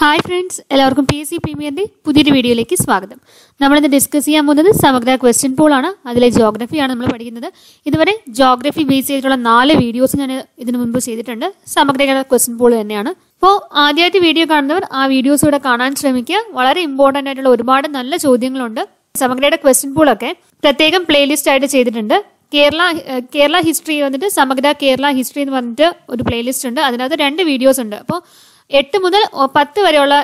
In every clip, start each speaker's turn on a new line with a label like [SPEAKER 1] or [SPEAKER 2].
[SPEAKER 1] hi friends എല്ലാവർക്കും P S C പ്രീമിയറിന്റെ പുതിയൊരു വീഡിയോയിലേക്ക് സ്വാഗതം നമ്മളിന്ന് ഡിസ്കസ് ചെയ്യാൻ പോകുന്നത് സമഗ്ര ക്വസ്റ്റ്യൻ പോൾ ആണ് അതിലെ ജോഗ്രഫിയാണ് നമ്മൾ പഠിക്കുന്നത് ഇതുവരെ ജോഗ്രഫി ബേസ് ചെയ്തിട്ടുള്ള നാല് വീഡിയോസ് ഞാൻ ഇതിനു മുൻപ് ചെയ്തിട്ടുണ്ട് സമഗ്ര ക്വസ്റ്റ്യൻ പോൾ തന്നെയാണ് അപ്പോൾ ആദ്യമായിട്ട് വീഡിയോ കാണുന്നവർ ആ വീഡിയോസ് ഇവിടെ കാണാൻ ശ്രമിക്കുക വളരെ ഇമ്പോർട്ടൻ്റ് ആയിട്ടുള്ള ഒരുപാട് നല്ല ചോദ്യങ്ങളുണ്ട് സമഗ്രയുടെ ക്വസ്റ്റ്യൻ ഒക്കെ പ്രത്യേകം പ്ലേലിസ്റ്റ് ആയിട്ട് ചെയ്തിട്ടുണ്ട് കേരള കേരള ഹിസ്റ്ററി വന്നിട്ട് സമഗ്ര കേരള ഹിസ്റ്ററി എന്ന് പറഞ്ഞിട്ട് ഒരു പ്ലേലിസ്റ്റ് ഉണ്ട് അതിനകത്ത് രണ്ട് വീഡിയോസ് ഉണ്ട് അപ്പോൾ എട്ട് മുതൽ പത്ത് വരെയുള്ള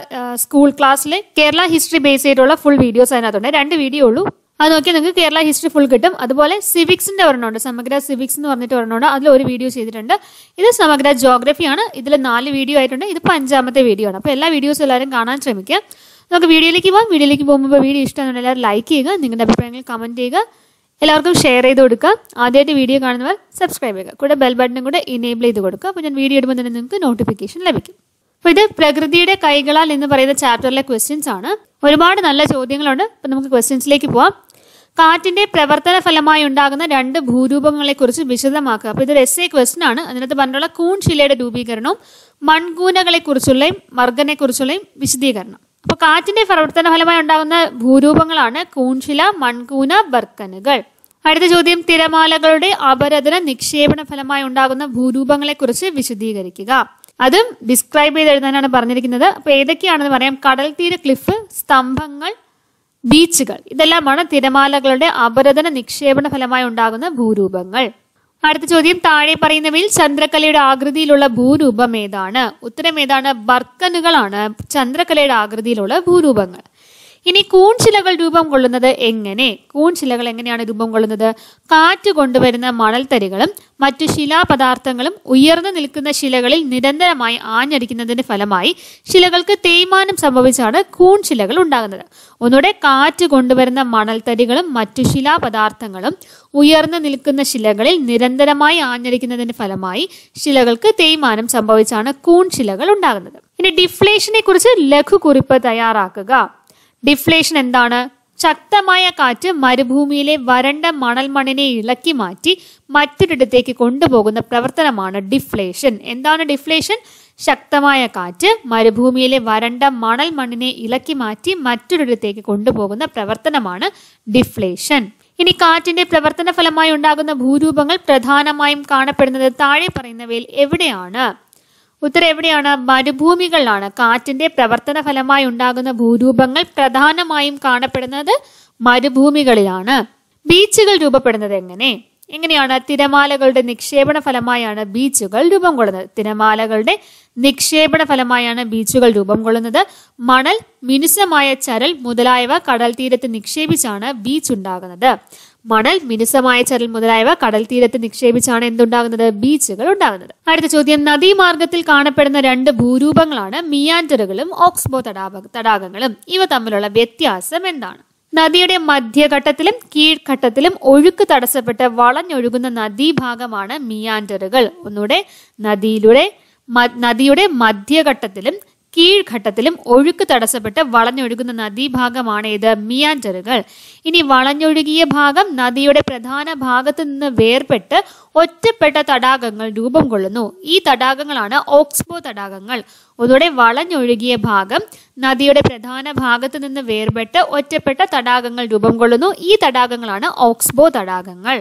[SPEAKER 1] സ്കൂൾ ക്ലാസ്സിലെ കേരള ഹിസ്റ്ററി ബേസ് ചെയ്തിട്ടുള്ള ഫുൾ വീഡിയോസ് അതിനകത്തുണ്ട് രണ്ട് വീഡിയോ ഉള്ളൂ അത് നോക്കിയാൽ നിങ്ങൾക്ക് കേരള ഹിസ്റ്ററി ഫുൾ കിട്ടും അതുപോലെ സിവിക്സിന്റെ ഒരെണ്ണമുണ്ട് സമഗ്ര സിവിക്സ് എന്ന് പറഞ്ഞിട്ട് ഒരെണ്ണമുണ്ട് അതിൽ ഒരു വീഡിയോ ചെയ്തിട്ടുണ്ട് ഇത് സമഗ്ര ജോഗ്രഫിയാണ് ഇതിൽ നാല് വീഡിയോ ആയിട്ടുണ്ട് ഇത് അഞ്ചാമത്തെ വീഡിയോ ആണ് അപ്പോൾ എല്ലാ വീഡിയോസും എല്ലാവരും കാണാൻ ശ്രമിക്കുക നമുക്ക് വീഡിയോയിലേക്ക് പോകാം വീഡിയോയിലേക്ക് പോകുമ്പോൾ വീഡിയോ ഇഷ്ടമാണ് എല്ലാവരും ലൈക്ക് ചെയ്യുക നിങ്ങളുടെ അഭിപ്രായങ്ങൾ കമൻറ്റ് ചെയ്യുക എല്ലാവർക്കും ഷെയർ ചെയ്ത് കൊടുക്കുക ആദ്യമായിട്ട് വീഡിയോ കാണുന്നവർ സബ്സ്ക്രൈബ് ചെയ്യുക കൂടെ ബെൽ ബട്ടണും കൂടെ ഇനേബിൾ ചെയ്ത് കൊടുക്കുക അപ്പോൾ ഞാൻ വീഡിയോ ഇടുമ്പോൾ തന്നെ നിങ്ങൾക്ക് നോട്ടിഫിക്കേഷൻ ലഭിക്കും അപ്പൊ ഇത് പ്രകൃതിയുടെ കൈകളാൽ എന്ന് പറയുന്ന ചാപ്റ്ററിലെ ക്വസ്റ്റ്യൻസ് ആണ് ഒരുപാട് നല്ല ചോദ്യങ്ങളുണ്ട് അപ്പൊ നമുക്ക് ക്വസ്റ്റ്യൻസിലേക്ക് പോവാം കാറ്റിന്റെ പ്രവർത്തന ഫലമായി ഉണ്ടാകുന്ന രണ്ട് ഭൂരൂപങ്ങളെ കുറിച്ച് വിശദമാക്കുക അപ്പൊ ഇതൊരു എസ് എ ക്വസ്റ്റൻ ആണ് അതിനകത്ത് പറഞ്ഞിട്ടുള്ള കൂൺശിലയുടെ രൂപീകരണവും മൺകൂനകളെ കുറിച്ചുള്ളയും മർഗനെ കുറിച്ചുള്ളയും വിശദീകരണം അപ്പൊ കാറ്റിന്റെ പ്രവർത്തന ഫലമായി ഉണ്ടാകുന്ന ഭൂരൂപങ്ങളാണ് കൂൺശില മൺകൂന ബർക്കനുകൾ അടുത്ത ചോദ്യം തിരമാലകളുടെ അപരതന നിക്ഷേപണ ഫലമായി ഉണ്ടാകുന്ന ഭൂരൂപങ്ങളെ കുറിച്ച് വിശദീകരിക്കുക അതും ഡിസ്ക്രൈബ് ചെയ്ത് എഴുതാനാണ് പറഞ്ഞിരിക്കുന്നത് അപ്പോൾ ഏതൊക്കെയാണെന്ന് പറയാം കടൽ തീര ക്ലിഫ് സ്തംഭങ്ങൾ ബീച്ചുകൾ ഇതെല്ലാമാണ് തിരമാലകളുടെ അപരതന നിക്ഷേപണ ഫലമായി ഉണ്ടാകുന്ന ഭൂരൂപങ്ങൾ അടുത്ത ചോദ്യം താഴെ പറയുന്നവയിൽ ചന്ദ്രകലയുടെ ആകൃതിയിലുള്ള ഭൂരൂപം ഏതാണ് ഉത്തരം ഏതാണ് ബർക്കനുകളാണ് ചന്ദ്രകലയുടെ ആകൃതിയിലുള്ള ഭൂരൂപങ്ങൾ ഇനി കൂൺശിലകൾ രൂപം കൊള്ളുന്നത് എങ്ങനെ കൂൺശിലകൾ എങ്ങനെയാണ് രൂപം കൊള്ളുന്നത് കാറ്റ് കൊണ്ടുവരുന്ന മണൽത്തരികളും മറ്റു ശിലാപദാർത്ഥങ്ങളും ഉയർന്നു നിൽക്കുന്ന ശിലകളിൽ നിരന്തരമായി ആഞ്ഞടിക്കുന്നതിന്റെ ഫലമായി ശിലകൾക്ക് തേയ്മാനം സംഭവിച്ചാണ് കൂൺശിലകൾ ഉണ്ടാകുന്നത് ഒന്നുകൂടെ കാറ്റ് കൊണ്ടുവരുന്ന മണൽത്തരികളും മറ്റു ശിലാപദാർത്ഥങ്ങളും ഉയർന്നു നിൽക്കുന്ന ശിലകളിൽ നിരന്തരമായി ആഞ്ഞടിക്കുന്നതിന്റെ ഫലമായി ശിലകൾക്ക് തേയ്മാനം സംഭവിച്ചാണ് കൂൺശിലകൾ ഉണ്ടാകുന്നത് ഇനി ഡിഫ്ലേഷനെ കുറിച്ച് ലഘുകുറിപ്പ് തയ്യാറാക്കുക ഡിഫ്ലേഷൻ എന്താണ് ശക്തമായ കാറ്റ് മരുഭൂമിയിലെ വരണ്ട മണൽ മണ്ണിനെ ഇളക്കി മാറ്റി മറ്റൊരിടത്തേക്ക് കൊണ്ടുപോകുന്ന പ്രവർത്തനമാണ് ഡിഫ്ലേഷൻ എന്താണ് ഡിഫ്ലേഷൻ ശക്തമായ കാറ്റ് മരുഭൂമിയിലെ വരണ്ട മണൽ മണ്ണിനെ ഇളക്കി മാറ്റി മറ്റൊരിടത്തേക്ക് കൊണ്ടുപോകുന്ന പ്രവർത്തനമാണ് ഡിഫ്ലേഷൻ ഇനി കാറ്റിന്റെ പ്രവർത്തന ഫലമായി ഉണ്ടാകുന്ന ഭൂരൂപങ്ങൾ പ്രധാനമായും കാണപ്പെടുന്നത് താഴെ പറയുന്നവയിൽ എവിടെയാണ് ഉത്തരം എവിടെയാണ് മരുഭൂമികളിലാണ് കാറ്റിന്റെ പ്രവർത്തന ഫലമായി ഉണ്ടാകുന്ന ഭൂരൂപങ്ങൾ പ്രധാനമായും കാണപ്പെടുന്നത് മരുഭൂമികളിലാണ് ബീച്ചുകൾ രൂപപ്പെടുന്നത് എങ്ങനെ എങ്ങനെയാണ് തിരമാലകളുടെ നിക്ഷേപണ ഫലമായാണ് ബീച്ചുകൾ രൂപം കൊള്ളുന്നത് തിരമാലകളുടെ നിക്ഷേപണ ഫലമായാണ് ബീച്ചുകൾ രൂപം കൊള്ളുന്നത് മണൽ മിനുസമായ ചരൽ മുതലായവ കടൽ തീരത്ത് നിക്ഷേപിച്ചാണ് ബീച്ച് ഉണ്ടാകുന്നത് മണൽ മിനുസമായ ചരൽ മുതലായവ കടൽ തീരത്ത് നിക്ഷേപിച്ചാണ് എന്തുണ്ടാകുന്നത് ബീച്ചുകൾ ഉണ്ടാകുന്നത് അടുത്ത ചോദ്യം നദീമാർഗത്തിൽ കാണപ്പെടുന്ന രണ്ട് ഭൂരൂപങ്ങളാണ് മിയാൻഡറുകളും ഓക്സ്ബോ തടാക തടാകങ്ങളും ഇവ തമ്മിലുള്ള വ്യത്യാസം എന്താണ് നദിയുടെ മധ്യഘട്ടത്തിലും കീഴ്ഘട്ടത്തിലും ഒഴുക്ക് തടസ്സപ്പെട്ട് വളഞ്ഞൊഴുകുന്ന നദീഭാഗമാണ് മിയാൻഡറുകൾ ഒന്നുകൂടെ നദിയിലൂടെ നദിയുടെ മധ്യഘട്ടത്തിലും കീഴ്ഘട്ടത്തിലും ഒഴുക്ക് തടസ്സപ്പെട്ട് വളഞ്ഞൊഴുകുന്ന നദീഭാഗമാണ് ഇത് മിയാൻഡറുകൾ ഇനി വളഞ്ഞൊഴുകിയ ഭാഗം നദിയുടെ പ്രധാന ഭാഗത്ത് നിന്ന് വേർപെട്ട് ഒറ്റപ്പെട്ട തടാകങ്ങൾ രൂപം കൊള്ളുന്നു ഈ തടാകങ്ങളാണ് ഓക്സ്ബോ തടാകങ്ങൾ ഒതോടെ വളഞ്ഞൊഴുകിയ ഭാഗം നദിയുടെ പ്രധാന ഭാഗത്ത് നിന്ന് വേർപെട്ട് ഒറ്റപ്പെട്ട തടാകങ്ങൾ രൂപം കൊള്ളുന്നു ഈ തടാകങ്ങളാണ് ഓക്സ്ബോ തടാകങ്ങൾ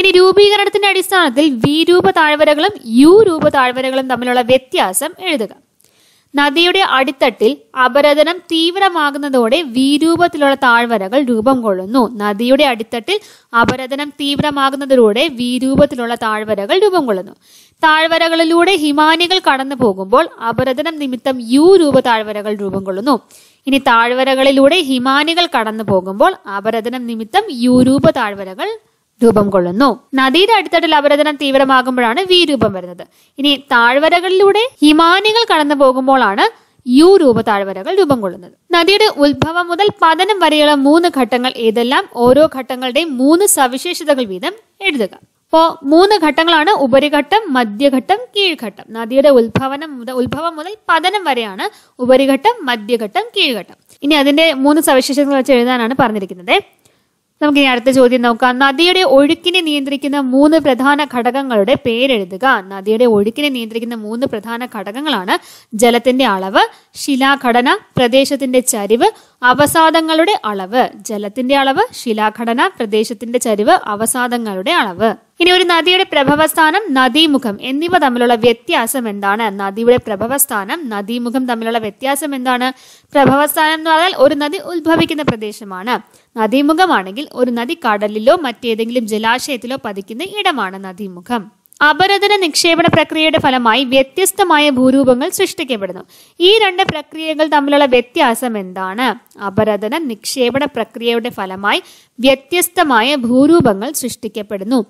[SPEAKER 1] ഇനി രൂപീകരണത്തിന്റെ അടിസ്ഥാനത്തിൽ വി രൂപ താഴ്വരകളും യു രൂപ താഴ്വരകളും തമ്മിലുള്ള വ്യത്യാസം എഴുതുക നദിയുടെ അടിത്തട്ടിൽ അപരതനം തീവ്രമാകുന്നതോടെ വീരൂപത്തിലുള്ള താഴ്വരകൾ രൂപം കൊള്ളുന്നു നദിയുടെ അടിത്തട്ടിൽ അപരതനം തീവ്രമാകുന്നതിലൂടെ വീരൂപത്തിലുള്ള താഴ്വരകൾ രൂപം കൊള്ളുന്നു താഴ്വരകളിലൂടെ ഹിമാനികൾ കടന്നു പോകുമ്പോൾ അപരതനം നിമിത്തം യു രൂപ താഴ്വരകൾ രൂപം കൊള്ളുന്നു ഇനി താഴ്വരകളിലൂടെ ഹിമാനികൾ കടന്നു പോകുമ്പോൾ അപരതനം നിമിത്തം യു രൂപ താഴ്വരകൾ രൂപം കൊള്ളുന്നു നദിയുടെ അടുത്തട്ടിൽ അപരതനം തീവ്രമാകുമ്പോഴാണ് വി രൂപം വരുന്നത് ഇനി താഴ്വരകളിലൂടെ ഹിമാനികൾ കടന്നു പോകുമ്പോഴാണ് യു രൂപ താഴ്വരകൾ രൂപം കൊള്ളുന്നത് നദിയുടെ ഉത്ഭവം മുതൽ പതനം വരെയുള്ള മൂന്ന് ഘട്ടങ്ങൾ ഏതെല്ലാം ഓരോ ഘട്ടങ്ങളുടെയും മൂന്ന് സവിശേഷതകൾ വീതം എഴുതുക അപ്പോൾ മൂന്ന് ഘട്ടങ്ങളാണ് ഉപരിഘട്ടം മധ്യഘട്ടം കീഴ്ഘട്ടം നദിയുടെ ഉത്ഭവനം മുതൽ ഉത്ഭവം മുതൽ പതനം വരെയാണ് ഉപരിഘട്ടം മധ്യഘട്ടം കീഴ്ഘട്ടം ഇനി അതിന്റെ മൂന്ന് സവിശേഷതകൾ വെച്ച് എഴുതാനാണ് പറഞ്ഞിരിക്കുന്നത് നമുക്ക് ഇനി അടുത്ത ചോദ്യം നോക്കാം നദിയുടെ ഒഴുക്കിനെ നിയന്ത്രിക്കുന്ന മൂന്ന് പ്രധാന ഘടകങ്ങളുടെ പേരെഴുതുക നദിയുടെ ഒഴുക്കിനെ നിയന്ത്രിക്കുന്ന മൂന്ന് പ്രധാന ഘടകങ്ങളാണ് ജലത്തിന്റെ അളവ് ശിലാഘടന പ്രദേശത്തിന്റെ ചരിവ് അവസാദങ്ങളുടെ അളവ് ജലത്തിന്റെ അളവ് ശിലാഘടന പ്രദേശത്തിന്റെ ചരിവ് അവസാദങ്ങളുടെ അളവ് ഇനി ഒരു നദിയുടെ പ്രഭവസ്ഥാനം നദീമുഖം എന്നിവ തമ്മിലുള്ള വ്യത്യാസം എന്താണ് നദിയുടെ പ്രഭവസ്ഥാനം നദീമുഖം തമ്മിലുള്ള വ്യത്യാസം എന്താണ് പ്രഭവസ്ഥാനം എന്ന് പറഞ്ഞാൽ ഒരു നദി ഉത്ഭവിക്കുന്ന പ്രദേശമാണ് നദീമുഖമാണെങ്കിൽ ഒരു നദി കടലിലോ മറ്റേതെങ്കിലും ജലാശയത്തിലോ പതിക്കുന്ന ഇടമാണ് നദീമുഖം അപരതന നിക്ഷേപണ പ്രക്രിയയുടെ ഫലമായി വ്യത്യസ്തമായ ഭൂരൂപങ്ങൾ സൃഷ്ടിക്കപ്പെടുന്നു ഈ രണ്ട് പ്രക്രിയകൾ തമ്മിലുള്ള വ്യത്യാസം എന്താണ് അപരതന നിക്ഷേപണ പ്രക്രിയയുടെ ഫലമായി വ്യത്യസ്തമായ ഭൂരൂപങ്ങൾ സൃഷ്ടിക്കപ്പെടുന്നു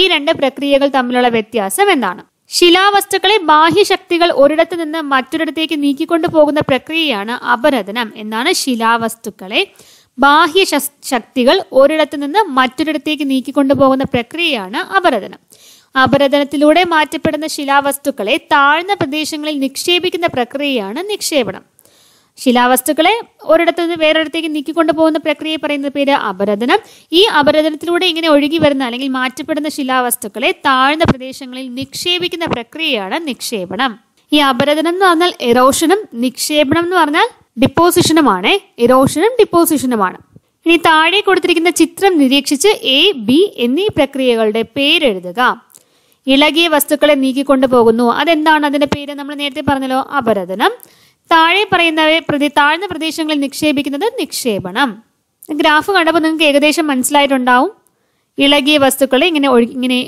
[SPEAKER 1] ഈ രണ്ട് പ്രക്രിയകൾ തമ്മിലുള്ള വ്യത്യാസം എന്താണ് ശിലാവസ്തുക്കളെ ബാഹ്യശക്തികൾ ഒരിടത്ത് നിന്ന് മറ്റൊരിടത്തേക്ക് നീക്കിക്കൊണ്ടു പോകുന്ന പ്രക്രിയയാണ് അപരതനം എന്നാണ് ശിലാവസ്തുക്കളെ ബാഹ്യ ശക്തികൾ ഒരിടത്തു നിന്ന് മറ്റൊരിടത്തേക്ക് നീക്കിക്കൊണ്ടുപോകുന്ന പ്രക്രിയയാണ് അപരതനം അപരതനത്തിലൂടെ മാറ്റപ്പെടുന്ന ശിലാവസ്തുക്കളെ താഴ്ന്ന പ്രദേശങ്ങളിൽ നിക്ഷേപിക്കുന്ന പ്രക്രിയയാണ് നിക്ഷേപണം ശിലാവസ്തുക്കളെ ഒരിടത്തു നിന്ന് വേറൊരിടത്തേക്ക് നീക്കിക്കൊണ്ടു പോകുന്ന പ്രക്രിയ പറയുന്ന പേര് അപരതനം ഈ അപരതനത്തിലൂടെ ഇങ്ങനെ ഒഴുകി വരുന്ന അല്ലെങ്കിൽ മാറ്റപ്പെടുന്ന ശിലാവസ്തുക്കളെ താഴ്ന്ന പ്രദേശങ്ങളിൽ നിക്ഷേപിക്കുന്ന പ്രക്രിയയാണ് നിക്ഷേപണം ഈ അപരതനം എന്ന് പറഞ്ഞാൽ എറോഷനും നിക്ഷേപണം എന്ന് പറഞ്ഞാൽ ഡിപ്പോസിഷനുമാണ് എറോഷനും ഡിപ്പോസിഷനുമാണ് ഇനി താഴെ കൊടുത്തിരിക്കുന്ന ചിത്രം നിരീക്ഷിച്ച് എ ബി എന്നീ പ്രക്രിയകളുടെ പേരെഴുതുക ഇളകിയ വസ്തുക്കളെ നീക്കിക്കൊണ്ടു പോകുന്നു അതെന്താണ് അതിന്റെ പേര് നമ്മൾ നേരത്തെ പറഞ്ഞല്ലോ അപരതനം താഴെ പറയുന്നവ പ്രതി താഴ്ന്ന പ്രദേശങ്ങളിൽ നിക്ഷേപിക്കുന്നത് നിക്ഷേപണം ഗ്രാഫ് കണ്ടപ്പോൾ നിങ്ങൾക്ക് ഏകദേശം മനസ്സിലായിട്ടുണ്ടാവും ഇളകിയ വസ്തുക്കളെ ഇങ്ങനെ ഒഴു ഇങ്ങനെ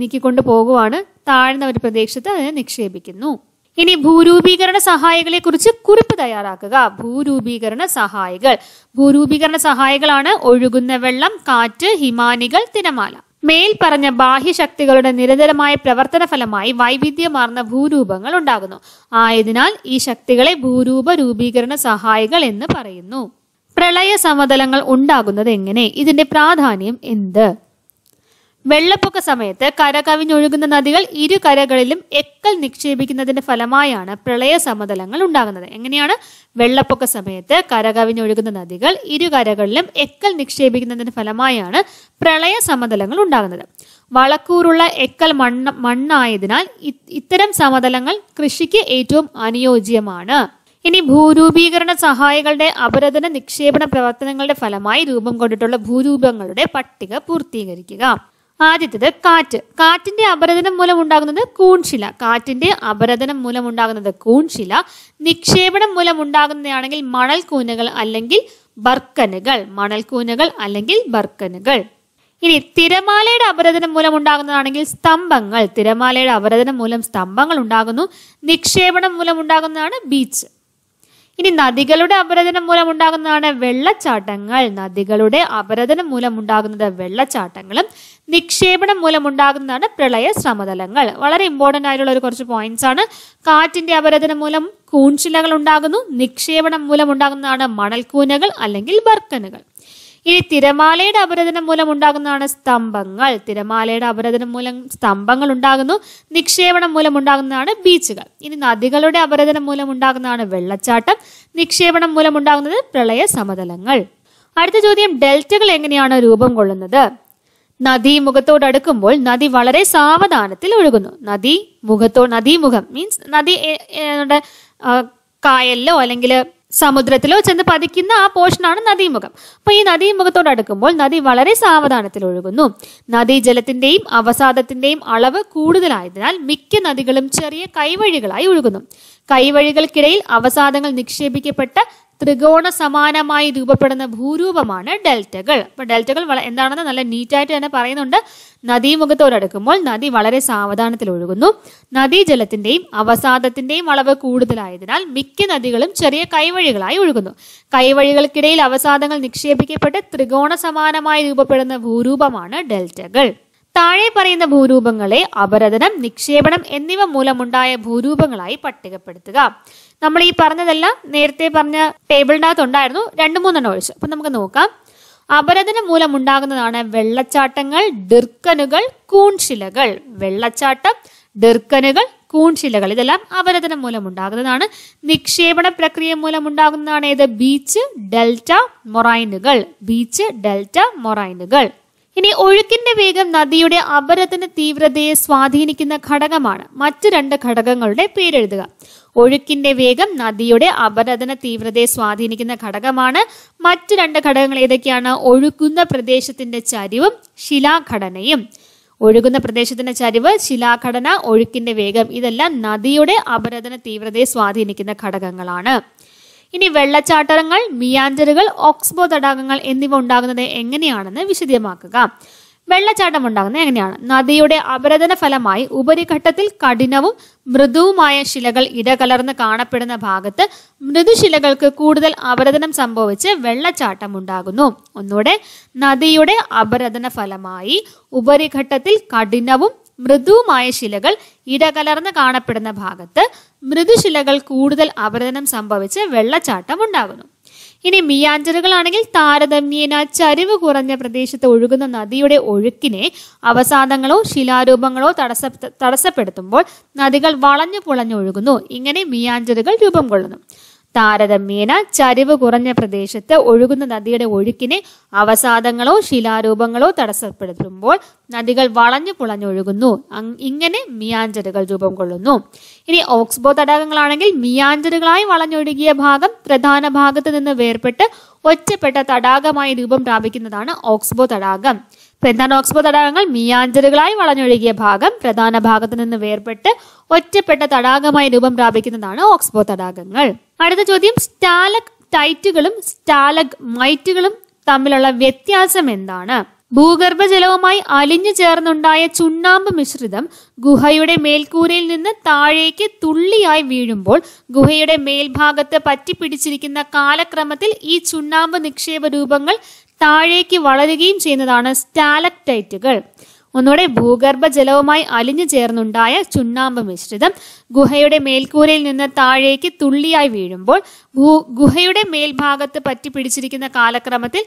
[SPEAKER 1] നീക്കിക്കൊണ്ട് പോകുവാണ് താഴ്ന്ന ഒരു പ്രദേശത്ത് അതിനെ നിക്ഷേപിക്കുന്നു ഇനി ഭൂരൂപീകരണ കുറിച്ച് കുറിപ്പ് തയ്യാറാക്കുക ഭൂരൂപീകരണ സഹായികൾ ഭൂരൂപീകരണ സഹായികളാണ് ഒഴുകുന്ന വെള്ളം കാറ്റ് ഹിമാനികൾ തിരമാല മേൽ പറഞ്ഞ ബാഹ്യശക്തികളുടെ നിരന്തരമായ പ്രവർത്തന ഫലമായി വൈവിധ്യമാർന്ന ഭൂരൂപങ്ങൾ ഉണ്ടാകുന്നു ആയതിനാൽ ഈ ശക്തികളെ ഭൂരൂപ രൂപീകരണ സഹായികൾ എന്ന് പറയുന്നു പ്രളയ സമതലങ്ങൾ ഉണ്ടാകുന്നത് എങ്ങനെ ഇതിന്റെ പ്രാധാന്യം എന്ത് വെള്ളപ്പൊക്ക സമയത്ത് കരകവിഞ്ഞൊഴുകുന്ന നദികൾ ഇരു കരകളിലും എക്കൽ നിക്ഷേപിക്കുന്നതിന്റെ ഫലമായാണ് പ്രളയ സമതലങ്ങൾ ഉണ്ടാകുന്നത് എങ്ങനെയാണ് വെള്ളപ്പൊക്ക സമയത്ത് കരകവിഞ്ഞൊഴുകുന്ന നദികൾ ഇരു കരകളിലും എക്കൽ നിക്ഷേപിക്കുന്നതിന്റെ ഫലമായാണ് പ്രളയ സമതലങ്ങൾ ഉണ്ടാകുന്നത് വളക്കൂറുള്ള എക്കൽ മണ്ണ മണ്ണായതിനാൽ ഇത്തരം സമതലങ്ങൾ കൃഷിക്ക് ഏറ്റവും അനുയോജ്യമാണ് ഇനി ഭൂരൂപീകരണ സഹായികളുടെ അപരതന നിക്ഷേപണ പ്രവർത്തനങ്ങളുടെ ഫലമായി രൂപം കൊണ്ടിട്ടുള്ള ഭൂരൂപങ്ങളുടെ പട്ടിക പൂർത്തീകരിക്കുക ആദ്യത്തത് കാറ്റ് കാറ്റിന്റെ അപരദനം മൂലം ഉണ്ടാകുന്നത് കൂൺശില കാറ്റിന്റെ അപരദനം മൂലം ഉണ്ടാകുന്നത് കൂൺശില നിക്ഷേപണം മൂലം ഉണ്ടാകുന്നതാണെങ്കിൽ മണൽക്കൂനകൾ അല്ലെങ്കിൽ ബർക്കനുകൾ മണൽക്കൂനകൾ അല്ലെങ്കിൽ ബർക്കനുകൾ ഇനി തിരമാലയുടെ അപരദനം മൂലം ഉണ്ടാകുന്നതാണെങ്കിൽ സ്തംഭങ്ങൾ തിരമാലയുടെ അപരദനം മൂലം സ്തംഭങ്ങൾ ഉണ്ടാകുന്നു നിക്ഷേപണം മൂലം ഉണ്ടാകുന്നതാണ് ബീച്ച് ഇനി നദികളുടെ അപരദനം മൂലമുണ്ടാകുന്നതാണ് വെള്ളച്ചാട്ടങ്ങൾ നദികളുടെ അപരദനം മൂലമുണ്ടാകുന്നത് വെള്ളച്ചാട്ടങ്ങളും നിക്ഷേപണം മൂലമുണ്ടാകുന്നതാണ് പ്രളയ ശ്രമതലങ്ങൾ വളരെ ഇമ്പോർട്ടൻ്റ് ആയിട്ടുള്ള ഒരു കുറച്ച് പോയിന്റ്സ് ആണ് കാറ്റിന്റെ അപരദനം മൂലം കൂൺശിലകൾ ഉണ്ടാകുന്നു നിക്ഷേപണം മൂലം ഉണ്ടാകുന്നതാണ് മണൽക്കൂനകൾ അല്ലെങ്കിൽ ബർക്കനുകൾ ഇനി തിരമാലയുടെ അപരദനം മൂലം ഉണ്ടാകുന്നതാണ് സ്തംഭങ്ങൾ തിരമാലയുടെ അപരദനം മൂലം സ്തംഭങ്ങൾ ഉണ്ടാകുന്നു നിക്ഷേപണം മൂലം ഉണ്ടാകുന്നതാണ് ബീച്ചുകൾ ഇനി നദികളുടെ അപരദനം മൂലം ഉണ്ടാകുന്നതാണ് വെള്ളച്ചാട്ടം നിക്ഷേപണം മൂലം ഉണ്ടാകുന്നത് പ്രളയ സമതലങ്ങൾ അടുത്ത ചോദ്യം ഡെൽറ്റകൾ എങ്ങനെയാണ് രൂപം കൊള്ളുന്നത് നദി മുഖത്തോടടുക്കുമ്പോൾ നദി വളരെ സാവധാനത്തിൽ ഒഴുകുന്നു നദി മുഖത്തോ നദീമുഖം മീൻസ് നദി നമ്മുടെ കായലിലോ അല്ലെങ്കിൽ സമുദ്രത്തിലോ ചെന്ന് പതിക്കുന്ന ആ പോഷനാണ് നദീമുഖം അപ്പൊ ഈ നദീമുഖത്തോട് അടുക്കുമ്പോൾ നദി വളരെ സാവധാനത്തിൽ ഒഴുകുന്നു നദീജലത്തിന്റെയും അവസാദത്തിന്റെയും അളവ് കൂടുതലായതിനാൽ മിക്ക നദികളും ചെറിയ കൈവഴികളായി ഒഴുകുന്നു കൈവഴികൾക്കിടയിൽ അവസാദങ്ങൾ നിക്ഷേപിക്കപ്പെട്ട ത്രികോണ സമാനമായി രൂപപ്പെടുന്ന ഭൂരൂപമാണ് ഡെൽറ്റകൾ അപ്പൊ ഡെൽറ്റകൾ എന്താണെന്ന് നല്ല നീറ്റായിട്ട് തന്നെ പറയുന്നുണ്ട് നദീമുഖത്തോടടുക്കുമ്പോൾ നദി വളരെ സാവധാനത്തിൽ ഒഴുകുന്നു നദീജലത്തിന്റെയും അവസാദത്തിന്റെയും അളവ് കൂടുതലായതിനാൽ മിക്ക നദികളും ചെറിയ കൈവഴികളായി ഒഴുകുന്നു കൈവഴികൾക്കിടയിൽ അവസാദങ്ങൾ നിക്ഷേപിക്കപ്പെട്ട് ത്രികോണ സമാനമായി രൂപപ്പെടുന്ന ഭൂരൂപമാണ് ഡെൽറ്റകൾ താഴെ പറയുന്ന ഭൂരൂപങ്ങളെ അപരദനം നിക്ഷേപണം എന്നിവ മൂലമുണ്ടായ ഭൂരൂപങ്ങളായി പട്ടികപ്പെടുത്തുക നമ്മൾ ഈ പറഞ്ഞതെല്ലാം നേരത്തെ പറഞ്ഞ ടേബിളിനകത്ത് ഉണ്ടായിരുന്നു രണ്ട് മൂന്നെണ്ണം ഒഴിച്ച് അപ്പൊ നമുക്ക് നോക്കാം അപരദനം മൂലമുണ്ടാകുന്നതാണ് വെള്ളച്ചാട്ടങ്ങൾ ഡിർക്കനുകൾ കൂൺശിലകൾ വെള്ളച്ചാട്ടം ഡിർക്കനുകൾ കൂൺശിലകൾ ഇതെല്ലാം അപരദനം മൂലമുണ്ടാകുന്നതാണ് നിക്ഷേപണ പ്രക്രിയ മൂലമുണ്ടാകുന്നതാണ് ഏത് ബീച്ച് ഡെൽറ്റ മൊറൈനുകൾ ബീച്ച് ഡെൽറ്റ മൊറൈനുകൾ ഇനി ഒഴുക്കിന്റെ വേഗം നദിയുടെ അപരത്തിന് തീവ്രതയെ സ്വാധീനിക്കുന്ന ഘടകമാണ് മറ്റു രണ്ട് ഘടകങ്ങളുടെ പേരെഴുതുക ഒഴുക്കിന്റെ വേഗം നദിയുടെ അപരതന തീവ്രതയെ സ്വാധീനിക്കുന്ന ഘടകമാണ് മറ്റു രണ്ട് ഘടകങ്ങൾ ഏതൊക്കെയാണ് ഒഴുകുന്ന പ്രദേശത്തിന്റെ ചരിവും ശിലാഘടനയും ഒഴുകുന്ന പ്രദേശത്തിന്റെ ചരിവ് ശിലാഘടന ഒഴുക്കിന്റെ വേഗം ഇതെല്ലാം നദിയുടെ അപരതന തീവ്രതയെ സ്വാധീനിക്കുന്ന ഘടകങ്ങളാണ് ഇനി വെള്ളച്ചാട്ടങ്ങൾ മിയാഞ്ചറുകൾ ഓക്സ്ബോ തടാകങ്ങൾ എന്നിവ ഉണ്ടാകുന്നത് എങ്ങനെയാണെന്ന് വിശദമാക്കുക വെള്ളച്ചാട്ടം ഉണ്ടാകുന്നത് എങ്ങനെയാണ് നദിയുടെ അപരതന ഫലമായി ഉപരിഘട്ടത്തിൽ കഠിനവും മൃദുവുമായ ശിലകൾ ഇടകലർന്ന് കാണപ്പെടുന്ന ഭാഗത്ത് മൃദുശിലകൾക്ക് കൂടുതൽ അപരതനം സംഭവിച്ച് വെള്ളച്ചാട്ടം ഉണ്ടാകുന്നു ഒന്നുകൂടെ നദിയുടെ അപരതന ഫലമായി ഉപരിഘട്ടത്തിൽ കഠിനവും മൃദുവുമായ ശിലകൾ ഇടകലർന്ന് കാണപ്പെടുന്ന ഭാഗത്ത് മൃദുശിലകൾ കൂടുതൽ അപരദനം സംഭവിച്ച് വെള്ളച്ചാട്ടം ഉണ്ടാകുന്നു ഇനി മിയാഞ്ചറുകളാണെങ്കിൽ താരതമ്യേന ചരിവ് കുറഞ്ഞ പ്രദേശത്ത് ഒഴുകുന്ന നദിയുടെ ഒഴുക്കിനെ അവസാദങ്ങളോ ശിലാരൂപങ്ങളോ തടസ്സ തടസ്സപ്പെടുത്തുമ്പോൾ നദികൾ വളഞ്ഞു പുളഞ്ഞൊഴുകുന്നു ഇങ്ങനെ മിയാഞ്ചറുകൾ രൂപം കൊള്ളുന്നു താരതമ്യേന ചരിവ് കുറഞ്ഞ പ്രദേശത്ത് ഒഴുകുന്ന നദിയുടെ ഒഴുക്കിനെ അവസാദങ്ങളോ ശിലാരൂപങ്ങളോ തടസ്സപ്പെടുത്തുമ്പോൾ നദികൾ വളഞ്ഞു പുളഞ്ഞൊഴുകുന്നു ഇങ്ങനെ മിയാഞ്ചറുകൾ രൂപം കൊള്ളുന്നു ഇനി ഓക്സ്ബോ തടാകങ്ങളാണെങ്കിൽ മിയാഞ്ചറുകളായി വളഞ്ഞൊഴുകിയ ഭാഗം പ്രധാന ഭാഗത്ത് നിന്ന് വേർപെട്ട് ഒറ്റപ്പെട്ട തടാകമായി രൂപം പ്രാപിക്കുന്നതാണ് ഓക്സ്ബോ തടാകം പെന്താനോക്സ്ബോ തടാകങ്ങൾ മിയാഞ്ചലുകളായി വളഞ്ഞൊഴുകിയ ഭാഗം പ്രധാന ഭാഗത്ത് നിന്ന് വേർപെട്ട് ഒറ്റപ്പെട്ട തടാകമായി രൂപം പ്രാപിക്കുന്നതാണ് ഓക്സ്ബോ തടാകങ്ങൾ അടുത്ത ചോദ്യം സ്റ്റാലക് ടൈറ്റുകളും സ്റ്റാലക് മൈറ്റുകളും തമ്മിലുള്ള വ്യത്യാസം എന്താണ് ഭൂഗർഭജലവുമായി അലിഞ്ഞു ചേർന്നുണ്ടായ ചുണ്ണാമ്പ് മിശ്രിതം ഗുഹയുടെ മേൽക്കൂരയിൽ നിന്ന് താഴേക്ക് തുള്ളിയായി വീഴുമ്പോൾ ഗുഹയുടെ മേൽഭാഗത്ത് പറ്റിപ്പിടിച്ചിരിക്കുന്ന കാലക്രമത്തിൽ ഈ ചുണ്ണാമ്പ് നിക്ഷേപ രൂപങ്ങൾ താഴേക്ക് വളരുകയും ചെയ്യുന്നതാണ് സ്റ്റാലക്ടൈറ്റുകൾ ഒന്നുകൂടെ ഭൂഗർഭ ജലവുമായി അലിഞ്ഞു ചേർന്നുണ്ടായ ചുണ്ണാമ്പ് മിശ്രിതം ഗുഹയുടെ മേൽക്കൂരയിൽ നിന്ന് താഴേക്ക് തുള്ളിയായി വീഴുമ്പോൾ ഭൂ ഗുഹയുടെ മേൽഭാഗത്ത് പറ്റിപ്പിടിച്ചിരിക്കുന്ന കാലക്രമത്തിൽ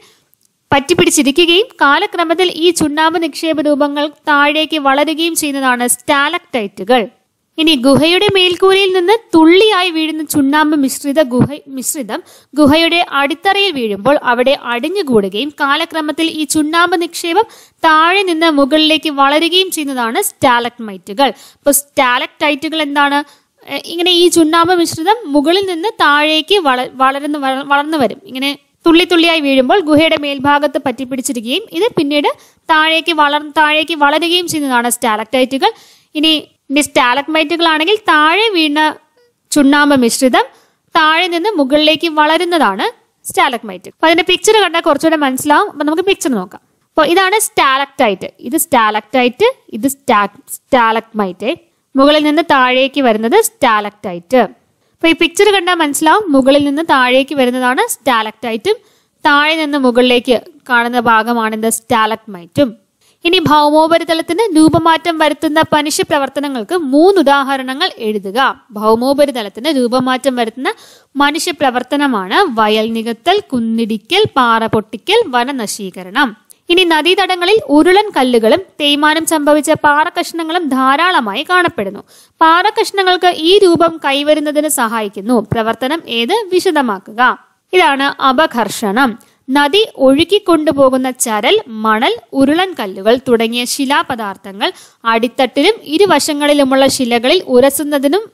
[SPEAKER 1] പറ്റിപ്പിടിച്ചിരിക്കുകയും കാലക്രമത്തിൽ ഈ ചുണ്ണാമ്പ് നിക്ഷേപ രൂപങ്ങൾ താഴേക്ക് വളരുകയും ചെയ്യുന്നതാണ് സ്റ്റാലക്ടൈറ്റുകൾ ഇനി ഗുഹയുടെ മേൽക്കൂരയിൽ നിന്ന് തുള്ളിയായി വീഴുന്ന ചുണ്ണാമ്പ് മിശ്രിത ഗുഹ മിശ്രിതം ഗുഹയുടെ അടിത്തറയിൽ വീഴുമ്പോൾ അവിടെ അടിഞ്ഞുകൂടുകയും കാലക്രമത്തിൽ ഈ ചുണ്ണാമ്പ് നിക്ഷേപം താഴെ നിന്ന് മുകളിലേക്ക് വളരുകയും ചെയ്യുന്നതാണ് സ്റ്റാലക്മൈറ്റുകൾ അപ്പൊ സ്റ്റാലക്ടൈറ്റുകൾ എന്താണ് ഇങ്ങനെ ഈ ചുണ്ണാമ്പ് മിശ്രിതം മുകളിൽ നിന്ന് താഴേക്ക് വള വളരുന്ന വളർന്നു വരും ഇങ്ങനെ തുള്ളി തുള്ളിയായി വീഴുമ്പോൾ ഗുഹയുടെ മേൽഭാഗത്ത് പറ്റിപ്പിടിച്ചിരിക്കുകയും ഇത് പിന്നീട് താഴേക്ക് വളർ താഴേക്ക് വളരുകയും ചെയ്യുന്നതാണ് സ്റ്റാലക്ടൈറ്റുകൾ ഇനി ഇനി ആണെങ്കിൽ താഴെ വീണ ചുണ്ണാമ്പ് മിശ്രിതം താഴെ നിന്ന് മുകളിലേക്ക് വളരുന്നതാണ് സ്റ്റാലക്മൈറ്റ് അപ്പൊ അതിന്റെ പിക്ചർ കണ്ടാൽ കുറച്ചുകൂടെ മനസ്സിലാവും അപ്പൊ നമുക്ക് പിക്ചർ നോക്കാം അപ്പോൾ ഇതാണ് സ്റ്റാലക്ടൈറ്റ് ഇത് സ്റ്റാലക്ടൈറ്റ് ഇത് സ്റ്റാ സ്റ്റാലക്മൈറ്റ് മുകളിൽ നിന്ന് താഴേക്ക് വരുന്നത് സ്റ്റാലക്ടൈറ്റ് അപ്പോൾ ഈ പിക്ചർ കണ്ടാൽ മനസ്സിലാവും മുകളിൽ നിന്ന് താഴേക്ക് വരുന്നതാണ് സ്റ്റാലക്ടൈറ്റും താഴെ നിന്ന് മുകളിലേക്ക് കാണുന്ന ഭാഗമാണ് ഇത് സ്റ്റാലക്മൈറ്റും ഇനി ഭൗമോപരിതലത്തിന് രൂപമാറ്റം വരുത്തുന്ന പനിഷ പ്രവർത്തനങ്ങൾക്ക് മൂന്ന് ഉദാഹരണങ്ങൾ എഴുതുക ഭൗമോപരിതലത്തിന് രൂപമാറ്റം വരുത്തുന്ന മനുഷ്യ പ്രവർത്തനമാണ് വയൽ നികത്തൽ കുന്നിടിക്കൽ പാറ പൊട്ടിക്കൽ വനനശീകരണം ഇനി നദീതടങ്ങളിൽ ഉരുളൻ കല്ലുകളും തേയ്മാനം സംഭവിച്ച പാറകഷ്ണങ്ങളും ധാരാളമായി കാണപ്പെടുന്നു പാറകഷ്ണങ്ങൾക്ക് ഈ രൂപം കൈവരുന്നതിന് സഹായിക്കുന്നു പ്രവർത്തനം ഏത് വിശദമാക്കുക ഇതാണ് അപകർഷണം നദി ഒഴുകിക്കൊണ്ടുപോകുന്ന ചരൽ മണൽ ഉരുളൻ കല്ലുകൾ തുടങ്ങിയ ശിലാപദാർത്ഥങ്ങൾ അടിത്തട്ടിലും ഇരുവശങ്ങളിലുമുള്ള ശിലകളിൽ ഉരസുന്നതിനും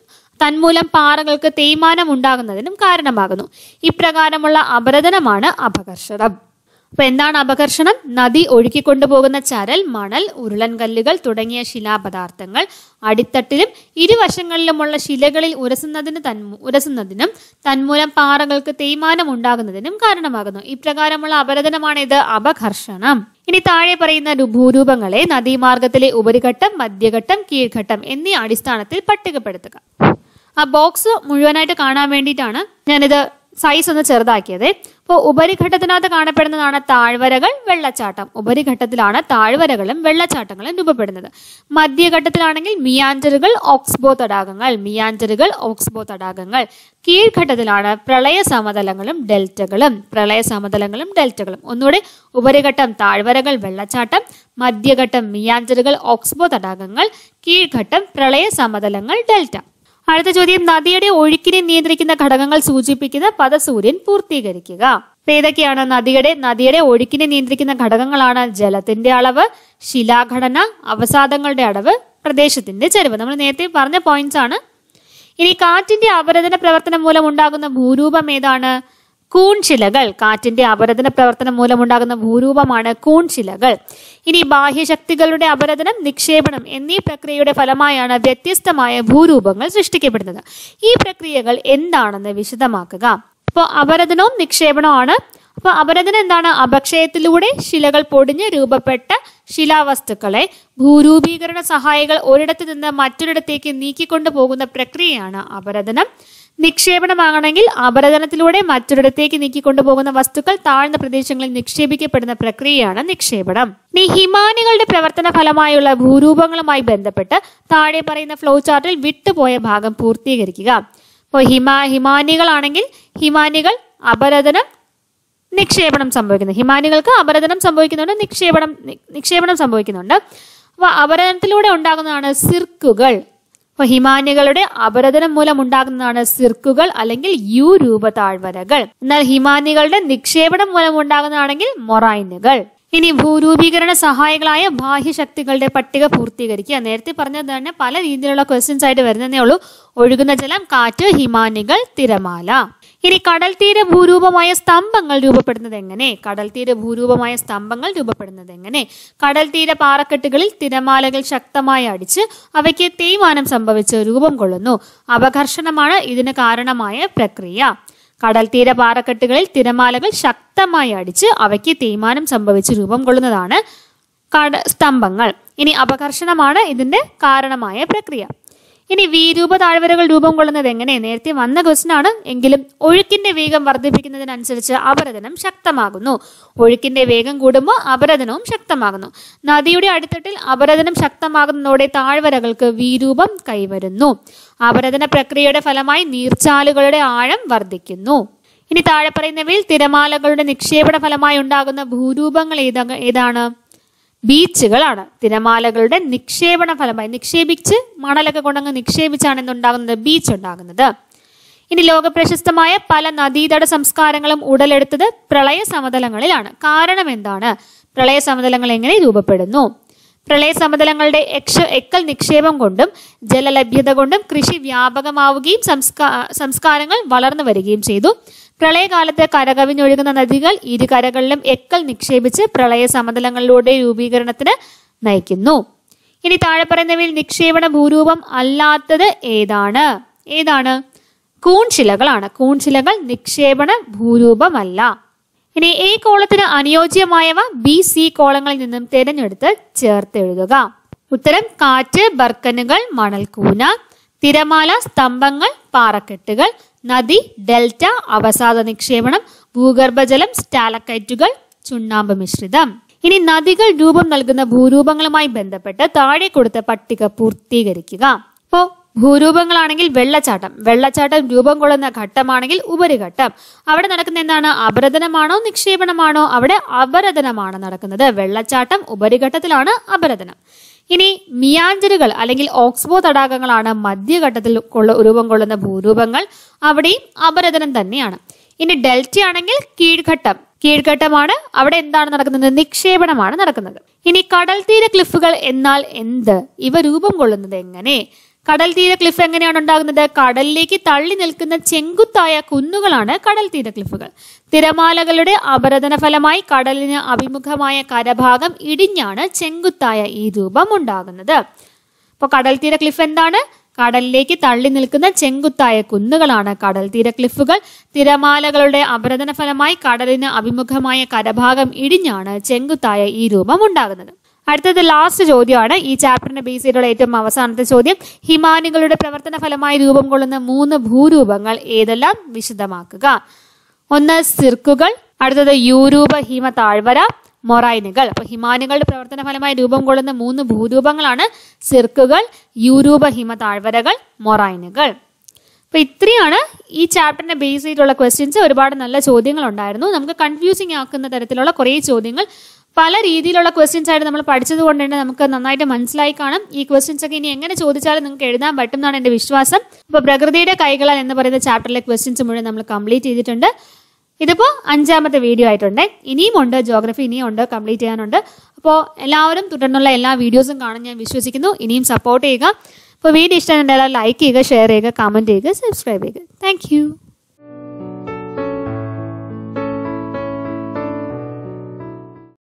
[SPEAKER 1] തന്മൂലം പാറകൾക്ക് തേയ്മാനം ഉണ്ടാകുന്നതിനും കാരണമാകുന്നു ഇപ്രകാരമുള്ള അപരതനമാണ് അപകർഷതം അപ്പൊ എന്താണ് അപകർഷണം നദി ഒഴുക്കിക്കൊണ്ടുപോകുന്ന ചരൽ മണൽ ഉരുളൻ കല്ലുകൾ തുടങ്ങിയ ശിലാപദാർത്ഥങ്ങൾ അടിത്തട്ടിലും ഇരുവശങ്ങളിലുമുള്ള ശിലകളിൽ ഉരസുന്നതിന് തന്മൂ ഉരസുന്നതിനും തന്മൂലം പാറകൾക്ക് തേയ്മാനം ഉണ്ടാകുന്നതിനും കാരണമാകുന്നു ഇപ്രകാരമുള്ള അപരതനമാണിത് അപകർഷണം ഇനി താഴെ പറയുന്ന ഭൂരൂപങ്ങളെ നദീമാർഗത്തിലെ ഉപരിഘട്ടം മധ്യഘട്ടം കീഴ്ഘട്ടം എന്നീ അടിസ്ഥാനത്തിൽ പട്ടികപ്പെടുത്തുക ആ ബോക്സ് മുഴുവനായിട്ട് കാണാൻ വേണ്ടിയിട്ടാണ് ഞാനിത് സൈസ് ഒന്ന് ചെറുതാക്കിയത് അപ്പോൾ ഉപരിഘട്ടത്തിനകത്ത് കാണപ്പെടുന്നതാണ് താഴ്വരകൾ വെള്ളച്ചാട്ടം ഉപരിഘട്ടത്തിലാണ് താഴ്വരകളും വെള്ളച്ചാട്ടങ്ങളും രൂപപ്പെടുന്നത് മധ്യഘട്ടത്തിലാണെങ്കിൽ മിയാഞ്ചറുകൾ ഓക്സ്ബോ തടാകങ്ങൾ മിയാഞ്ചറുകൾ ഓക്സ്ബോ തടാകങ്ങൾ കീഴ്ഘട്ടത്തിലാണ് പ്രളയ സമതലങ്ങളും ഡെൽറ്റകളും പ്രളയ സമതലങ്ങളും ഡെൽറ്റകളും ഒന്നുകൂടെ ഉപരിഘട്ടം താഴ്വരകൾ വെള്ളച്ചാട്ടം മധ്യഘട്ടം മിയാഞ്ചറുകൾ ഓക്സ്ബോ തടാകങ്ങൾ കീഴ്ഘട്ടം പ്രളയ സമതലങ്ങൾ ഡെൽറ്റ അടുത്ത ചോദ്യം നദിയുടെ ഒഴുക്കിനെ നിയന്ത്രിക്കുന്ന ഘടകങ്ങൾ സൂചിപ്പിക്കുന്ന പദസൂര്യൻ പൂർത്തീകരിക്കുക ഏതൊക്കെയാണ് നദിയുടെ നദിയുടെ ഒഴുക്കിനെ നിയന്ത്രിക്കുന്ന ഘടകങ്ങളാണ് ജലത്തിന്റെ അളവ് ശിലാഘടന അവസാദങ്ങളുടെ അളവ് പ്രദേശത്തിന്റെ ചരിവ് നമ്മൾ നേരത്തെ പറഞ്ഞ പോയിന്റ്സ് ആണ് ഇനി കാറ്റിന്റെ അപരതന പ്രവർത്തനം മൂലം ഉണ്ടാകുന്ന ഭൂരൂപം ഏതാണ് കൂൺശിലകൾ കാറ്റിന്റെ അപരദന പ്രവർത്തനം മൂലമുണ്ടാകുന്ന ഭൂരൂപമാണ് കൂൺശിലകൾ ഇനി ബാഹ്യശക്തികളുടെ അപരദനം നിക്ഷേപണം എന്നീ പ്രക്രിയയുടെ ഫലമായാണ് വ്യത്യസ്തമായ ഭൂരൂപങ്ങൾ സൃഷ്ടിക്കപ്പെടുന്നത് ഈ പ്രക്രിയകൾ എന്താണെന്ന് വിശദമാക്കുക അപ്പോൾ അപരദനവും നിക്ഷേപണവും ആണ് അപ്പോൾ അപരദനം എന്താണ് അപക്ഷയത്തിലൂടെ ശിലകൾ പൊടിഞ്ഞ് രൂപപ്പെട്ട ശിലാവസ്തുക്കളെ ഭൂരൂപീകരണ സഹായികൾ ഒരിടത്ത് നിന്ന് മറ്റൊരിടത്തേക്ക് നീക്കിക്കൊണ്ടു പോകുന്ന പ്രക്രിയയാണ് അപരദനം നിക്ഷേപണം നിക്ഷേപണമാകണമെങ്കിൽ അപരതനത്തിലൂടെ മറ്റൊരിടത്തേക്ക് നീക്കിക്കൊണ്ടുപോകുന്ന വസ്തുക്കൾ താഴ്ന്ന പ്രദേശങ്ങളിൽ നിക്ഷേപിക്കപ്പെടുന്ന പ്രക്രിയയാണ് നിക്ഷേപണം ഹിമാനികളുടെ പ്രവർത്തന ഫലമായുള്ള ഭൂരൂപങ്ങളുമായി ബന്ധപ്പെട്ട് താഴെ പറയുന്ന ഫ്ലോ ചാർട്ടിൽ വിട്ടുപോയ ഭാഗം പൂർത്തീകരിക്കുക അപ്പോൾ ഹിമാ ഹിമാനികളാണെങ്കിൽ ഹിമാനികൾ അപരതനം നിക്ഷേപണം സംഭവിക്കുന്നു ഹിമാനികൾക്ക് അപരതനം സംഭവിക്കുന്നുണ്ട് നിക്ഷേപണം നിക്ഷേപണം സംഭവിക്കുന്നുണ്ട് അപ്പോൾ അപരതനത്തിലൂടെ ഉണ്ടാകുന്നതാണ് സിർക്കുകൾ അപ്പൊ ഹിമാനികളുടെ അപരതനം മൂലമുണ്ടാകുന്നതാണ് സിർക്കുകൾ അല്ലെങ്കിൽ യു രൂപ താഴ്വരകൾ എന്നാൽ ഹിമാനികളുടെ നിക്ഷേപണം ഉണ്ടാകുന്നതാണെങ്കിൽ മൊറൈനുകൾ ഇനി ഭൂരൂപീകരണ സഹായികളായ ബാഹ്യശക്തികളുടെ പട്ടിക പൂർത്തീകരിക്കുക നേരത്തെ പറഞ്ഞത് തന്നെ പല രീതിയിലുള്ള ക്വസ്റ്റ്യൻസ് ആയിട്ട് വരുന്നതേ ഉള്ളൂ ഒഴുകുന്ന ജലം കാറ്റ് ഹിമാനികൾ തിരമാല ഇനി കടൽത്തീര ഭൂരൂപമായ സ്തംഭങ്ങൾ രൂപപ്പെടുന്നത് എങ്ങനെ കടൽത്തീര ഭൂരൂപമായ സ്തംഭങ്ങൾ രൂപപ്പെടുന്നത് എങ്ങനെ കടൽത്തീര പാറക്കെട്ടുകളിൽ തിരമാലകൾ ശക്തമായി അടിച്ച് അവയ്ക്ക് തേയ്മാനം സംഭവിച്ച് രൂപം കൊള്ളുന്നു അപകർഷണമാണ് ഇതിന് കാരണമായ പ്രക്രിയ കടൽത്തീര പാറക്കെട്ടുകളിൽ തിരമാലകൾ ശക്തമായി അടിച്ച് അവയ്ക്ക് തേയ്മാനം സംഭവിച്ച് രൂപം കൊള്ളുന്നതാണ് കട സ്തംഭങ്ങൾ ഇനി അപകർഷണമാണ് ഇതിന്റെ കാരണമായ പ്രക്രിയ ഇനി വീരൂപ താഴ്വരകൾ രൂപം കൊള്ളുന്നത് എങ്ങനെ നേരത്തെ വന്ന ക്വസ്റ്റൻ ആണ് എങ്കിലും ഒഴുക്കിന്റെ വേഗം വർദ്ധിപ്പിക്കുന്നതിനനുസരിച്ച് അപരതനം ശക്തമാകുന്നു ഒഴുക്കിന്റെ വേഗം കൂടുമ്പോൾ അപരതനവും ശക്തമാകുന്നു നദിയുടെ അടിത്തട്ടിൽ അപരതനം ശക്തമാകുന്നതോടെ താഴ്വരകൾക്ക് വീരൂപം കൈവരുന്നു അപരതന പ്രക്രിയയുടെ ഫലമായി നീർച്ചാലുകളുടെ ആഴം വർദ്ധിക്കുന്നു ഇനി താഴെ പറയുന്നവയിൽ തിരമാലകളുടെ നിക്ഷേപണ ഫലമായി ഉണ്ടാകുന്ന ഭൂരൂപങ്ങൾ ഏതാണ് ബീച്ചുകളാണ് തിരമാലകളുടെ നിക്ഷേപണ ഫലമായി നിക്ഷേപിച്ച് മണലൊക്കെ കൊണ്ടങ്ങ് നിക്ഷേപിച്ചാണ് എന്തുണ്ടാകുന്നത് ബീച്ച് ഉണ്ടാകുന്നത് ഇനി ലോക പ്രശസ്തമായ പല നദീതട സംസ്കാരങ്ങളും ഉടലെടുത്തത് പ്രളയ സമതലങ്ങളിലാണ് കാരണം എന്താണ് പ്രളയ സമതലങ്ങൾ എങ്ങനെ രൂപപ്പെടുന്നു പ്രളയ സമതലങ്ങളുടെ എക്ഷ എക്കൽ നിക്ഷേപം കൊണ്ടും ജലലഭ്യത കൊണ്ടും കൃഷി വ്യാപകമാവുകയും സംസ്കാ സംസ്കാരങ്ങൾ വളർന്നു വരികയും ചെയ്തു പ്രളയകാലത്ത് കരകവിഞ്ഞൊഴുകുന്ന നദികൾ ഇരുകരകളിലും എക്കൽ നിക്ഷേപിച്ച് പ്രളയ സമതലങ്ങളിലൂടെ രൂപീകരണത്തിന് നയിക്കുന്നു ഇനി താഴെ പറയുന്നവയിൽ നിക്ഷേപണ ഭൂരൂപം അല്ലാത്തത് ഏതാണ് ഏതാണ് കൂൺശിലകളാണ് കൂൺശിലകൾ നിക്ഷേപണ ഭൂരൂപമല്ല ഇനി എ കോളത്തിന് അനുയോജ്യമായവ ബി സി കോളങ്ങളിൽ നിന്നും തിരഞ്ഞെടുത്ത് ചേർത്തെഴുതുക ഉത്തരം കാറ്റ് ബർക്കനുകൾ മണൽക്കൂന തിരമാല സ്തംഭങ്ങൾ പാറക്കെട്ടുകൾ നദി ഡെൽറ്റ അവസാദ നിക്ഷേപണം ഭൂഗർഭജലം സ്റ്റാലക്കൈറ്റുകൾ ചുണ്ണാമ്പ് മിശ്രിതം ഇനി നദികൾ രൂപം നൽകുന്ന ഭൂരൂപങ്ങളുമായി ബന്ധപ്പെട്ട് താഴെ കൊടുത്ത പട്ടിക പൂർത്തീകരിക്കുക അപ്പോൾ ഭൂരൂപങ്ങളാണെങ്കിൽ വെള്ളച്ചാട്ടം വെള്ളച്ചാട്ടം രൂപം കൊള്ളുന്ന ഘട്ടമാണെങ്കിൽ ഉപരിഘട്ടം അവിടെ നടക്കുന്ന എന്താണ് അപരതനമാണോ നിക്ഷേപണമാണോ അവിടെ അപരതനമാണ് നടക്കുന്നത് വെള്ളച്ചാട്ടം ഉപരിഘട്ടത്തിലാണ് അപരതനം ഇനി മിയാഞ്ചലുകൾ അല്ലെങ്കിൽ ഓക്സ്ബോ തടാകങ്ങളാണ് മധ്യഘട്ടത്തിൽ രൂപം കൊള്ളുന്ന ഭൂരൂപങ്ങൾ അവിടെയും അപരതനം തന്നെയാണ് ഇനി ഡെൽറ്റ ആണെങ്കിൽ കീഴ്ഘട്ടം കീഴ്ഘട്ടമാണ് അവിടെ എന്താണ് നടക്കുന്നത് നിക്ഷേപണമാണ് നടക്കുന്നത് ഇനി കടൽ തീര ക്ലിഫുകൾ എന്നാൽ എന്ത് ഇവ രൂപം കൊള്ളുന്നത് എങ്ങനെ കടൽ തീര ക്ലിഫ് എങ്ങനെയാണ് ഉണ്ടാകുന്നത് കടലിലേക്ക് തള്ളി നിൽക്കുന്ന ചെങ്കുത്തായ കുന്നുകളാണ് കടൽ തീര ക്ലിഫുകൾ തിരമാലകളുടെ അപരതന ഫലമായി കടലിന് അഭിമുഖമായ കരഭാഗം ഇടിഞ്ഞാണ് ചെങ്കുത്തായ ഈ രൂപം ഉണ്ടാകുന്നത് അപ്പോൾ കടൽ തീര ക്ലിഫ് എന്താണ് കടലിലേക്ക് തള്ളി നിൽക്കുന്ന ചെങ്കുത്തായ കുന്നുകളാണ് കടൽ തീര ക്ലിഫുകൾ തിരമാലകളുടെ അപരതന ഫലമായി കടലിന് അഭിമുഖമായ കരഭാഗം ഇടിഞ്ഞാണ് ചെങ്കുത്തായ ഈ രൂപം ഉണ്ടാകുന്നത് അടുത്തത് ലാസ്റ്റ് ചോദ്യമാണ് ഈ ചാപ്റ്ററിനെ ബേസ് ചെയ്തുള്ള ഏറ്റവും അവസാനത്തെ ചോദ്യം ഹിമാനികളുടെ പ്രവർത്തന ഫലമായി രൂപം കൊള്ളുന്ന മൂന്ന് ഭൂരൂപങ്ങൾ ഏതെല്ലാം വിശദമാക്കുക ഒന്ന് സിർക്കുകൾ അടുത്തത് യൂരൂപ ഹിമ താഴ്വര മൊറൈനുകൾ അപ്പൊ ഹിമാനികളുടെ പ്രവർത്തന ഫലമായി രൂപം കൊള്ളുന്ന മൂന്ന് ഭൂരൂപങ്ങളാണ് സിർക്കുകൾ യൂരൂപ ഹിമ താഴ്വരകൾ മൊറൈനുകൾ അപ്പൊ ഇത്രയാണ് ഈ ചാപ്റ്ററിനെ ബേസ് ചെയ്തിട്ടുള്ള ക്വസ്റ്റ്യൻസ് ഒരുപാട് നല്ല ചോദ്യങ്ങൾ ഉണ്ടായിരുന്നു നമുക്ക് കൺഫ്യൂസിങ് ആക്കുന്ന തരത്തിലുള്ള കുറേ ചോദ്യങ്ങൾ പല രീതിയിലുള്ള ക്വസ്റ്റ്യൻസ് ആയിട്ട് നമ്മൾ പഠിച്ചത് കൊണ്ട് തന്നെ നമുക്ക് നന്നായിട്ട് മനസ്സിലായി കാണും ഈ ക്വസ്റ്റ്യൻസ് ഒക്കെ ഇനി എങ്ങനെ ചോദിച്ചാലും നിങ്ങൾക്ക് എഴുതാൻ പറ്റും എന്നാണ് എന്റെ വിശ്വാസം അപ്പോൾ പ്രകൃതിയുടെ കൈകളാൽ എന്ന് പറയുന്ന ചാപ്റ്ററിലെ ക്വസ്റ്റ്യൻസ് മുഴുവൻ നമ്മൾ കംപ്ലീറ്റ് ചെയ്തിട്ടുണ്ട് ഇതിപ്പോൾ അഞ്ചാമത്തെ വീഡിയോ ആയിട്ടുണ്ട് ഇനിയും ഉണ്ട് ജോഗ്രഫി ഇനിയും ഉണ്ട് കംപ്ലീറ്റ് ചെയ്യാനുണ്ട് അപ്പോൾ എല്ലാവരും തുടർന്നുള്ള എല്ലാ വീഡിയോസും കാണാൻ ഞാൻ വിശ്വസിക്കുന്നു ഇനിയും സപ്പോർട്ട് ചെയ്യുക അപ്പോൾ വീഡിയോ ഇഷ്ടം എല്ലാവരും ലൈക്ക് ചെയ്യുക ഷെയർ ചെയ്യുക കമൻറ്റ് ചെയ്യുക സബ്സ്ക്രൈബ് ചെയ്യുക താങ്ക്